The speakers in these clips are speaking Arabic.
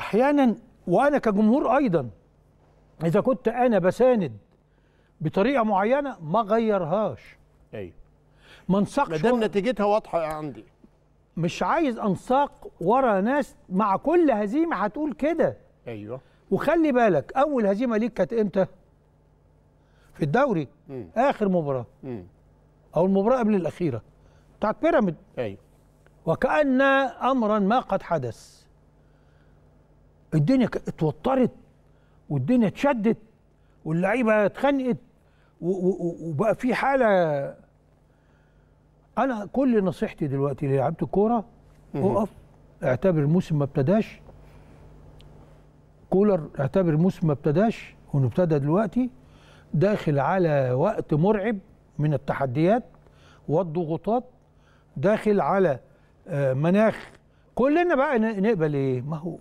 احيانا وانا كجمهور ايضا اذا كنت انا بساند بطريقه معينه ما غيرهاش ايوه ما انساقش ما دام نتيجتها واضحه عندي مش عايز انساق ورا ناس مع كل هزيمه هتقول كده ايوه وخلي بالك اول هزيمه ليك كانت امتى في الدوري مم. اخر مباراه مم. او المباراه قبل الاخيره بتاعت بيراميد ايوه وكان امرا ما قد حدث الدنيا اتوترت والدنيا اتشدت واللعيبه اتخانقت وبقى في حاله انا كل نصيحتي دلوقتي للعيبه الكوره اقف اعتبر الموسم ما ابتداش كولر اعتبر الموسم ما ابتداش وانه ابتدى دلوقتي داخل على وقت مرعب من التحديات والضغوطات داخل على آه، مناخ كلنا بقى نقبل ايه ما هو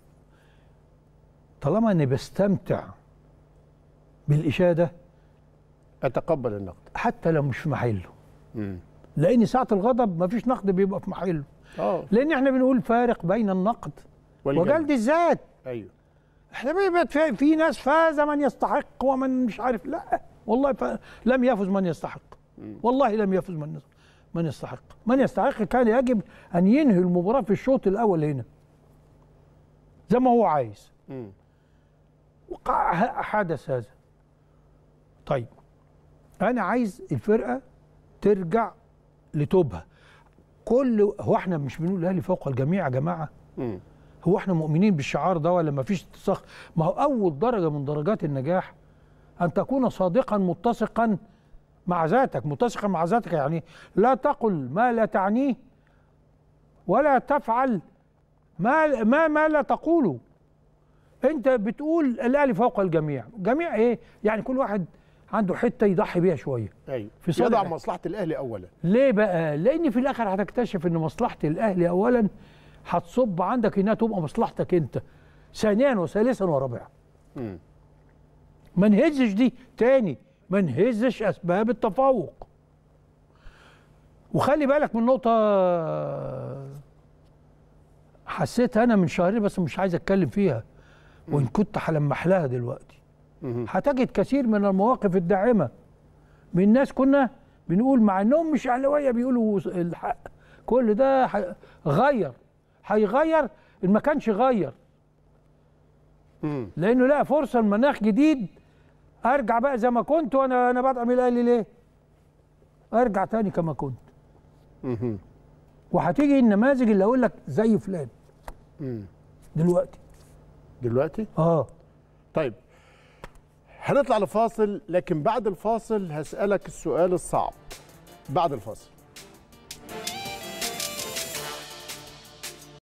طالما اني بستمتع بالاشاده اتقبل النقد حتى لو مش في محله امم لان ساعه الغضب ما فيش نقد بيبقى في محله أوه. لان احنا بنقول فارق بين النقد وجلد الذات ايوه احنا بيبقى في ناس فاز من يستحق ومن مش عارف لا والله ف... لم يفز من يستحق والله لم يفز من يستحق. من يستحق من يستحق كان يجب ان ينهي المباراه في الشوط الاول هنا زي ما هو عايز وقع حدث هذا طيب انا عايز الفرقه ترجع لتوبها كل هو احنا مش بنقول الاهلي فوق الجميع يا جماعه هو احنا مؤمنين بالشعار ده ولا مفيش فيش ما هو اول درجه من درجات النجاح ان تكون صادقا متسقا مع ذاتك متسقا مع ذاتك يعني لا تقل ما لا تعنيه ولا تفعل ما ما ما لا تقوله انت بتقول الاهلي فوق الجميع جميع ايه يعني كل واحد عنده حته يضحي بيها شويه ايوه في صالح يضع مصلحه الاهلي اولا ليه بقى لان في الاخر هتكتشف ان مصلحه الاهلي اولا هتصب عندك انها تبقى مصلحتك انت ثانيا وثالثا ورابعا ما نهزش دي تاني ما نهزش اسباب التفوق وخلي بالك من نقطه حسيتها انا من شهرين بس مش عايز اتكلم فيها وان كنت هلمح لها دلوقتي هتجد كثير من المواقف الداعمه من ناس كنا بنقول مع انهم مش اهلاويه بيقولوا الحق كل ده غير هيغير ان ما كانش غير لانه لقى فرصه لمناخ جديد ارجع بقى زي ما كنت وانا انا بدعم الاهلي ليه؟ ارجع تاني كما كنت. وهتيجي النماذج اللي اقول لك زي فلان دلوقتي دلوقتي اه طيب هنطلع لفاصل لكن بعد الفاصل هسألك السؤال الصعب بعد الفاصل